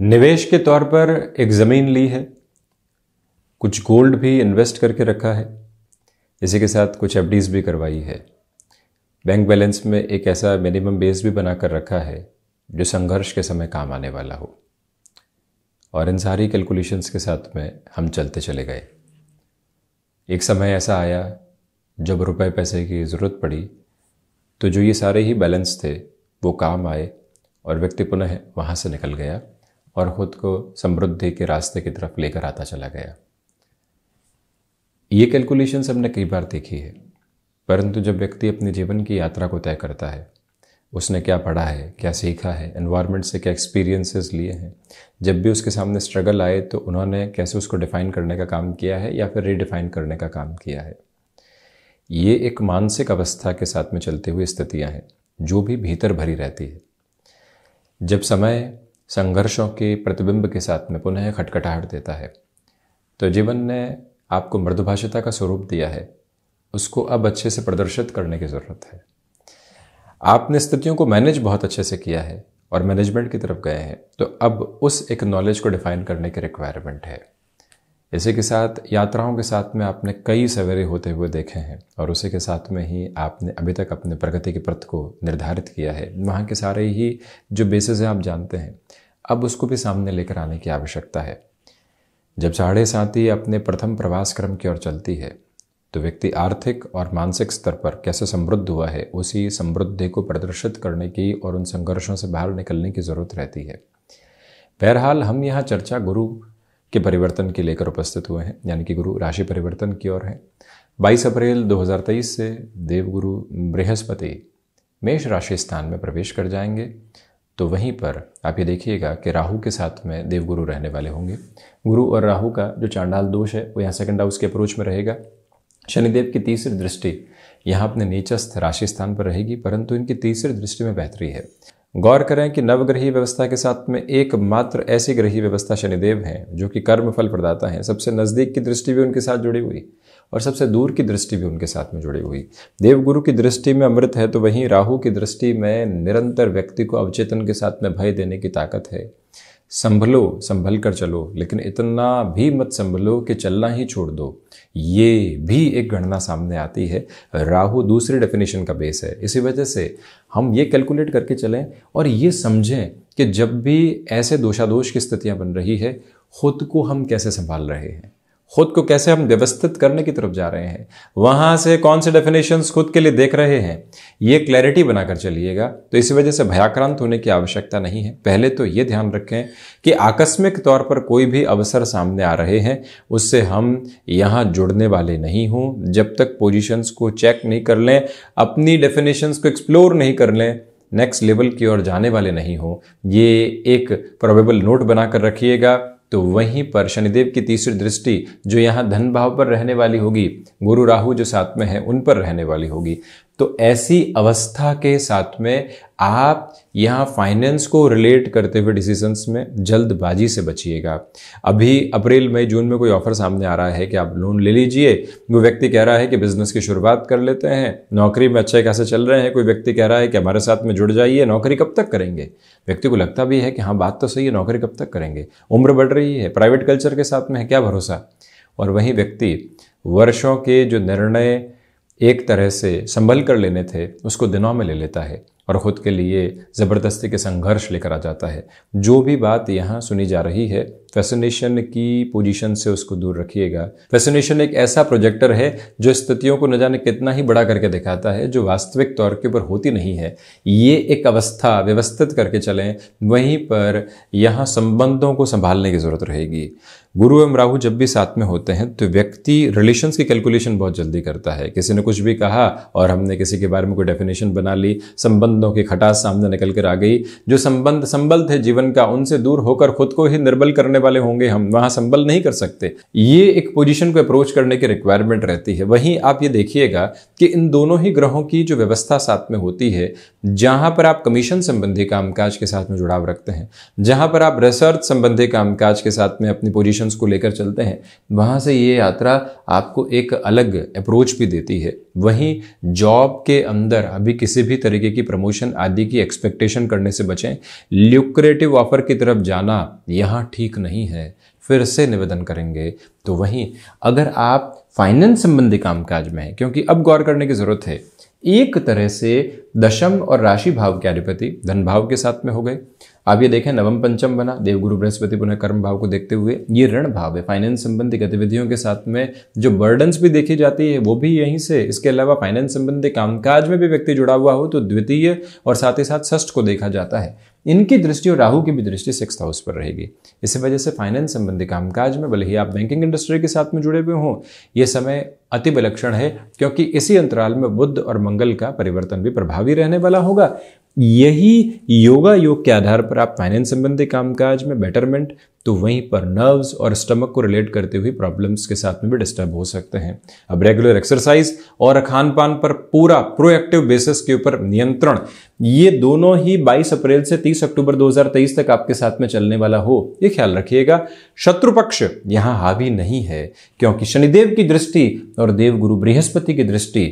निवेश के तौर पर एक ज़मीन ली है कुछ गोल्ड भी इन्वेस्ट करके रखा है इसी के साथ कुछ एफ भी करवाई है बैंक बैलेंस में एक ऐसा मिनिमम बेस भी बना कर रखा है जो संघर्ष के समय काम आने वाला हो और इन सारी कैलकुलेशंस के साथ में हम चलते चले गए एक समय ऐसा आया जब रुपए पैसे की ज़रूरत पड़ी तो जो ये सारे ही बैलेंस थे वो काम आए और व्यक्ति पुनः वहाँ से निकल गया और ख़ुद को समृद्धि के रास्ते की तरफ लेकर आता चला गया ये कैलकुलेशंस हमने कई बार देखी है परंतु जब व्यक्ति अपने जीवन की यात्रा को तय करता है उसने क्या पढ़ा है क्या सीखा है एनवायरनमेंट से क्या एक्सपीरियंसेस लिए हैं जब भी उसके सामने स्ट्रगल आए तो उन्होंने कैसे उसको डिफ़ाइन करने का काम किया है या फिर रीडिफ़ाइन करने का काम किया है ये एक मानसिक अवस्था के साथ में चलते हुए स्थितियाँ हैं जो भी भीतर भरी रहती है जब समय संघर्षों के प्रतिबिंब के साथ में पुनः खटखटाहट देता है तो जीवन ने आपको मृदुभाषिता का स्वरूप दिया है उसको अब अच्छे से प्रदर्शित करने की ज़रूरत है आपने स्थितियों को मैनेज बहुत अच्छे से किया है और मैनेजमेंट की तरफ गए हैं तो अब उस एक नॉलेज को डिफाइन करने की रिक्वायरमेंट है इसी के साथ यात्राओं के साथ में आपने कई सवेरे होते हुए देखे हैं और उसी के साथ में ही आपने अभी तक अपने प्रगति के पथ को निर्धारित किया है वहाँ के सारे ही जो बेसिस हैं आप जानते हैं अब उसको भी सामने लेकर आने की आवश्यकता है जब साढ़े साथी अपने प्रथम प्रवास क्रम की ओर चलती है तो व्यक्ति आर्थिक और मानसिक स्तर पर कैसे समृद्ध हुआ है उसी समृद्धि को प्रदर्शित करने की और उन संघर्षों से बाहर निकलने की ज़रूरत रहती है बहरहाल हम यहाँ चर्चा गुरु के परिवर्तन के लेकर उपस्थित हुए हैं यानी कि गुरु राशि परिवर्तन की ओर है 22 अप्रैल 2023 से देवगुरु बृहस्पति मेष राशि स्थान में प्रवेश कर जाएंगे तो वहीं पर आप ये देखिएगा कि राहु के साथ में देवगुरु रहने वाले होंगे गुरु और राहु का जो चांडाल दोष है वो यहाँ सेकंड हाउस के अप्रोच में रहेगा शनिदेव की तीसरी दृष्टि यहाँ अपने नीचस्थ राशि स्थान पर रहेगी परंतु इनकी तीसरी दृष्टि में बेहतरी है गौर करें कि नवग्रही व्यवस्था के साथ में एकमात्र ऐसी ग्रही व्यवस्था शनिदेव हैं जो कि कर्म फल प्रदाता हैं सबसे नज़दीक की दृष्टि भी उनके साथ जुड़ी हुई और सबसे दूर की दृष्टि भी उनके साथ में जुड़ी हुई देवगुरु की दृष्टि में अमृत है तो वहीं राहु की दृष्टि में निरंतर व्यक्ति को अवचेतन के साथ में भय देने की ताकत है संभलो संभल कर चलो लेकिन इतना भी मत संभलो कि चलना ही छोड़ दो ये भी एक गणना सामने आती है राहु दूसरे डेफिनेशन का बेस है इसी वजह से हम ये कैलकुलेट करके चलें और ये समझें कि जब भी ऐसे दोषादोष की स्थितियां बन रही है खुद को हम कैसे संभाल रहे हैं खुद को कैसे हम व्यवस्थित करने की तरफ जा रहे हैं वहां से कौन से डेफिनेशन खुद के लिए देख रहे हैं ये क्लैरिटी बनाकर चलिएगा तो इसी वजह से भयाक्रांत होने की आवश्यकता नहीं है पहले तो ये ध्यान रखें कि आकस्मिक तौर पर कोई भी अवसर सामने आ रहे हैं उससे हम यहाँ जुड़ने वाले नहीं हों जब तक पोजिशंस को चेक नहीं कर लें अपनी डेफिनेशंस को एक्सप्लोर नहीं कर लें नेक्स्ट लेवल की ओर जाने वाले नहीं हों ये एक प्रोबेबल नोट बनाकर रखिएगा तो वहीं पर शनिदेव की तीसरी दृष्टि जो यहाँ धन भाव पर रहने वाली होगी गुरु राहु जो साथ में है उन पर रहने वाली होगी तो ऐसी अवस्था के साथ में आप यहाँ फाइनेंस को रिलेट करते हुए डिसीजंस में जल्दबाजी से बचिएगा अभी अप्रैल मई जून में कोई ऑफर सामने आ रहा है कि आप लोन ले लीजिए वो व्यक्ति कह रहा है कि बिजनेस की शुरुआत कर लेते हैं नौकरी में अच्छे खासे चल रहे हैं कोई व्यक्ति कह रहा है कि हमारे साथ में जुड़ जाइए नौकरी कब तक करेंगे व्यक्ति को लगता भी है कि हाँ बात तो सही है नौकरी कब तक करेंगे उम्र बढ़ रही है प्राइवेट कल्चर के साथ में है क्या भरोसा और वही व्यक्ति वर्षों के जो निर्णय एक तरह से संभल कर लेने थे उसको दिनों में ले लेता है और ख़ुद के लिए ज़बरदस्ती के संघर्ष लेकर आ जाता है जो भी बात यहाँ सुनी जा रही है फैसिनेशन की पोजीशन से उसको दूर रखिएगा फैसिनेशन एक ऐसा प्रोजेक्टर है जो स्थितियों को न जाने कितना ही बड़ा करके दिखाता है जो वास्तविक तौर के ऊपर होती नहीं है ये एक अवस्था व्यवस्थित करके चलें वहीं पर यहाँ संबंधों को संभालने की ज़रूरत रहेगी गुरु एवं राहु जब भी साथ में होते हैं तो व्यक्ति रिलेशंस की कैलकुलेशन बहुत जल्दी करता है किसी ने कुछ भी कहा और हमने किसी के बारे में कोई डेफिनेशन बना ली संबंधों की खटास सामने निकल कर आ गई जो संबंध संबल थे जीवन का उनसे दूर होकर खुद को ही निर्बल करने वाले होंगे हम वहां संबल नहीं कर सकते ये एक पोजिशन को अप्रोच करने की रिक्वायरमेंट रहती है वहीं आप ये देखिएगा कि इन दोनों ही ग्रहों की जो व्यवस्था साथ में होती है जहां पर आप कमीशन संबंधी कामकाज के साथ में जुड़ाव रखते हैं जहां पर आप रिसर्च संबंधी कामकाज के साथ में अपनी पोजिशन क्वेश्चंस को लेकर चलते हैं वहाँ से ये यात्रा आपको एक अलग अप्रोच भी देती है वहीं जॉब के अंदर अभी किसी भी तरीके की प्रमोशन आदि की एक्सपेक्टेशन करने से बचें ल्यूक्रेटिव ऑफर की तरफ जाना यहाँ ठीक नहीं है फिर से निवेदन करेंगे तो वहीं अगर आप फाइनेंस संबंधी कामकाज में हैं क्योंकि अब गौर करने की ज़रूरत है एक तरह से दशम और राशि भाव के अधिपति धन भाव के साथ में हो गए आप ये देखें नवम पंचम बना देवगुरु बृहस्पति पुनः कर्म भाव को देखते हुए ये ऋण भाव है फाइनेंस संबंधी गतिविधियों के साथ में जो बर्डन्स भी देखी जाती है वो भी यहीं से इसके अलावा फाइनेंस संबंधी कामकाज में भी व्यक्ति जुड़ा हुआ हो तो द्वितीय और साथ ही साथ षष्ठ को देखा जाता है इनकी दृष्टि और राहु की भी दृष्टि सिक्स हाउस पर रहेगी इसी वजह से फाइनेंस संबंधी कामकाज में भले ही आप बैंकिंग इंडस्ट्री के साथ में जुड़े हुए हों ये समय अति विलक्षण है क्योंकि इसी अंतराल में बुद्ध और मंगल का परिवर्तन भी प्रभावी रहने वाला होगा यही योगा योग के आधार पर आप फाइनेंस संबंधी कामकाज में बेटरमेंट तो वहीं पर नर्व्स और स्टमक को रिलेट करते हुए प्रॉब्लम्स के साथ में भी डिस्टर्ब हो सकते हैं अब रेगुलर एक्सरसाइज और खान पान पर पूरा प्रोएक्टिव बेसिस के ऊपर नियंत्रण ये दोनों ही 22 अप्रैल से 30 अक्टूबर 2023 तक आपके साथ में चलने वाला हो ये ख्याल रखिएगा शत्रु पक्ष यहाँ हावी नहीं है क्योंकि शनिदेव की दृष्टि और देवगुरु बृहस्पति की दृष्टि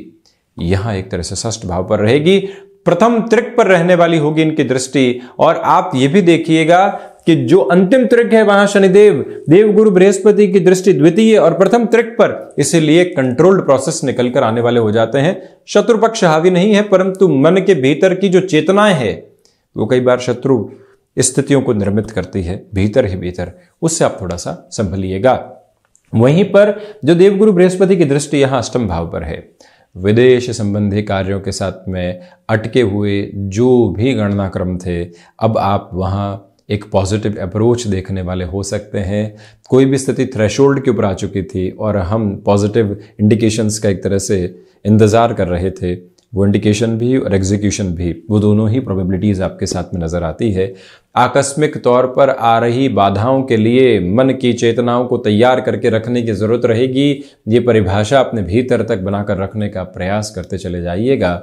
यहां एक तरह से सष्ट भाव पर रहेगी प्रथम त्रिक पर रहने वाली होगी इनकी दृष्टि और आप ये भी देखिएगा कि जो अंतिम त्रिक है वहां शनिदेव देवगुरु बृहस्पति की दृष्टि द्वितीय और प्रथम त्रिक पर इसीलिए कंट्रोल्ड प्रोसेस निकल कर आने वाले हो जाते हैं शत्रु पक्ष हावी नहीं है परंतु मन के भीतर की जो चेतनाएं है वो कई बार शत्रु स्थितियों को निर्मित करती है भीतर ही भीतर उससे आप थोड़ा सा संभलिएगा वहीं पर जो देवगुरु बृहस्पति की दृष्टि यहां अष्टम भाव पर है विदेश संबंधी कार्यों के साथ में अटके हुए जो भी गणना क्रम थे अब आप वहाँ एक पॉजिटिव अप्रोच देखने वाले हो सकते हैं कोई भी स्थिति थ्रेशोल्ड के ऊपर आ चुकी थी और हम पॉजिटिव इंडिकेशंस का एक तरह से इंतज़ार कर रहे थे वो इंडिकेशन भी और एग्जीक्यूशन भी वो दोनों ही प्रोबेबिलिटीज़ आपके साथ में नज़र आती है आकस्मिक तौर पर आ रही बाधाओं के लिए मन की चेतनाओं को तैयार करके रखने की ज़रूरत रहेगी ये परिभाषा अपने भीतर तक बनाकर रखने का प्रयास करते चले जाइएगा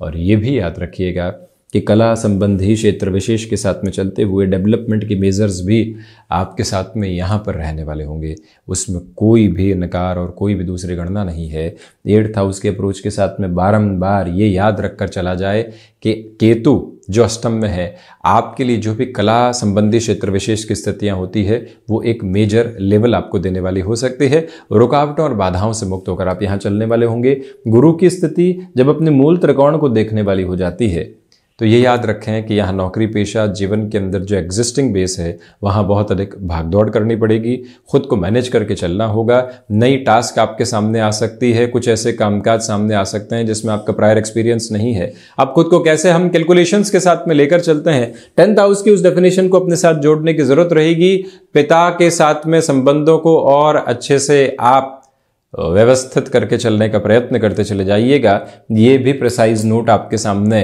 और ये भी याद रखिएगा कि कला संबंधी क्षेत्र विशेष के साथ में चलते हुए डेवलपमेंट के मेज़र्स भी आपके साथ में यहाँ पर रहने वाले होंगे उसमें कोई भी नकार और कोई भी दूसरी गणना नहीं है एट्थ हाउस के अप्रोच के साथ में बारम्बार ये याद रख कर चला जाए कि केतु जो अष्टम में है आपके लिए जो भी कला संबंधी क्षेत्र विशेष की स्थितियाँ होती है वो एक मेजर लेवल आपको देने वाली हो सकती है रुकावटों और बाधाओं से मुक्त होकर आप यहाँ चलने वाले होंगे गुरु की स्थिति जब अपने मूल त्रिकोण को देखने वाली हो जाती है तो ये याद रखें कि यहाँ नौकरी पेशा जीवन के अंदर जो एग्जिस्टिंग बेस है वहाँ बहुत अधिक भागदौड़ करनी पड़ेगी खुद को मैनेज करके चलना होगा नई टास्क आपके सामने आ सकती है कुछ ऐसे कामकाज सामने आ सकते हैं जिसमें आपका प्रायर एक्सपीरियंस नहीं है आप खुद को कैसे हम कैलकुलेशन के साथ में लेकर चलते हैं टेंथ हाउस की उस डेफिनेशन को अपने साथ जोड़ने की जरूरत रहेगी पिता के साथ में संबंधों को और अच्छे से आप तो व्यवस्थित करके चलने का प्रयत्न करते चले जाइएगा ये भी प्रिसाइज नोट आपके सामने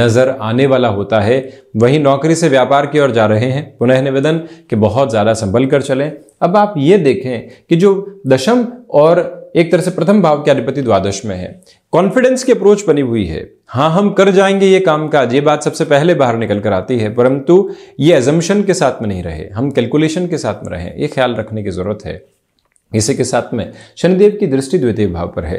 नज़र आने वाला होता है वही नौकरी से व्यापार की ओर जा रहे हैं पुनः निवेदन कि बहुत ज़्यादा संभल कर चलें अब आप ये देखें कि जो दशम और एक तरह से प्रथम भाव के अधिपति द्वादश में है कॉन्फिडेंस की अप्रोच बनी हुई है हाँ हम कर जाएंगे ये काम काज ये बात सबसे पहले बाहर निकल कर आती है परंतु ये एजम्पन के साथ में नहीं रहे हम कैलकुलेशन के साथ में रहे ये ख्याल रखने की ज़रूरत है इसी के साथ में शनिदेव की दृष्टि द्वितीय भाव पर है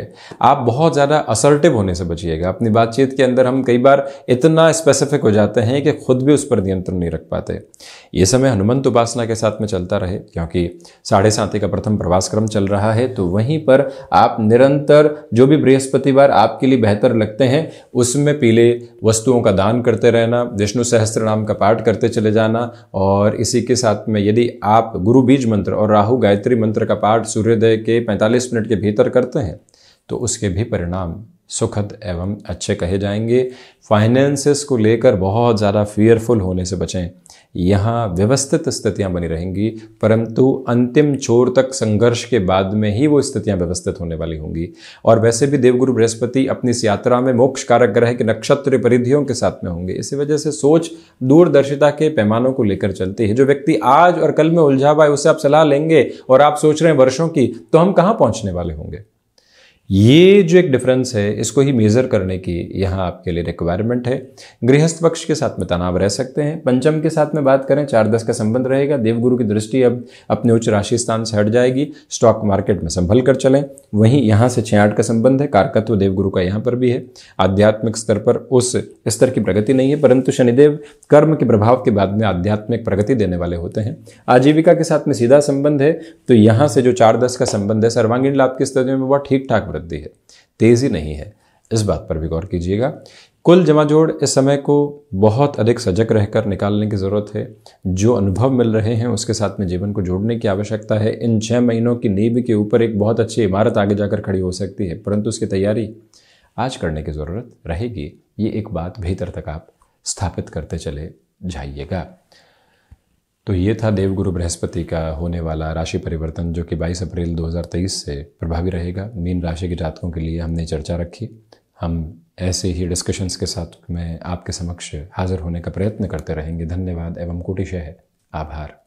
आप बहुत ज़्यादा असर्टिव होने से बचिएगा अपनी बातचीत के अंदर हम कई बार इतना स्पेसिफिक हो जाते हैं कि खुद भी उस पर नियंत्रण नहीं रख पाते ये समय हनुमंत उपासना के साथ में चलता रहे क्योंकि साढ़े साथी का प्रथम प्रवास क्रम चल रहा है तो वहीं पर आप निरंतर जो भी बृहस्पतिवार आपके लिए बेहतर लगते हैं उसमें पीले वस्तुओं का दान करते रहना विष्णु सहस्त्र नाम का पाठ करते चले जाना और इसी के साथ में यदि आप गुरु बीज मंत्र और राहु गायत्री मंत्र का पाठ पाठ सूर्योदय के 45 मिनट के भीतर करते हैं तो उसके भी परिणाम सुखद एवं अच्छे कहे जाएंगे फाइनेंसेस को लेकर बहुत ज़्यादा फियरफुल होने से बचें यहाँ व्यवस्थित स्थितियाँ बनी रहेंगी परंतु अंतिम छोर तक संघर्ष के बाद में ही वो स्थितियाँ व्यवस्थित होने वाली होंगी और वैसे भी देवगुरु बृहस्पति अपनी इस यात्रा में मोक्ष कारक ग्रह के नक्षत्र परिधियों के साथ में होंगे इसी वजह से सोच दूरदर्शिता के पैमानों को लेकर चलती है जो व्यक्ति आज और कल में उलझा हुआ है उसे आप सलाह लेंगे और आप सोच रहे हैं वर्षों की तो हम कहाँ पहुँचने वाले होंगे ये जो एक डिफरेंस है इसको ही मेज़र करने की यहाँ आपके लिए रिक्वायरमेंट है गृहस्थ पक्ष के साथ में तनाव रह सकते हैं पंचम के साथ में बात करें चार दस का संबंध रहेगा देवगुरु की दृष्टि अब अपने उच्च राशि स्थान से हट जाएगी स्टॉक मार्केट में संभल कर चलें वहीं यहाँ से छियाठ का संबंध है कारकत्व देवगुरु का यहाँ पर भी है आध्यात्मिक स्तर पर उस स्तर की प्रगति नहीं है परंतु शनिदेव कर्म के प्रभाव के बाद में आध्यात्मिक प्रगति देने वाले होते हैं आजीविका के साथ में सीधा संबंध है तो यहाँ से जो चार दस का संबंध है सर्वांगीण लाभ की स्थिति में वह ठीक ठाक दी है तेज़ी नहीं है इस बात पर भी गौर कीजिएगा कुल जमा जोड़ इस समय को बहुत अधिक सजग रहकर निकालने की ज़रूरत है जो अनुभव मिल रहे हैं उसके साथ में जीवन को जोड़ने की आवश्यकता है इन छः महीनों की नींव के ऊपर एक बहुत अच्छी इमारत आगे जाकर खड़ी हो सकती है परंतु उसकी तैयारी आज करने की ज़रूरत रहेगी ये एक बात भीतर तक आप स्थापित करते चले जाइएगा तो ये था देवगुरु बृहस्पति का होने वाला राशि परिवर्तन जो कि 22 अप्रैल 2023 से प्रभावी रहेगा मीन राशि के जातकों के लिए हमने चर्चा रखी हम ऐसे ही डिस्कशंस के साथ मैं आपके समक्ष हाजिर होने का प्रयत्न करते रहेंगे धन्यवाद एवं कोटिशय है आभार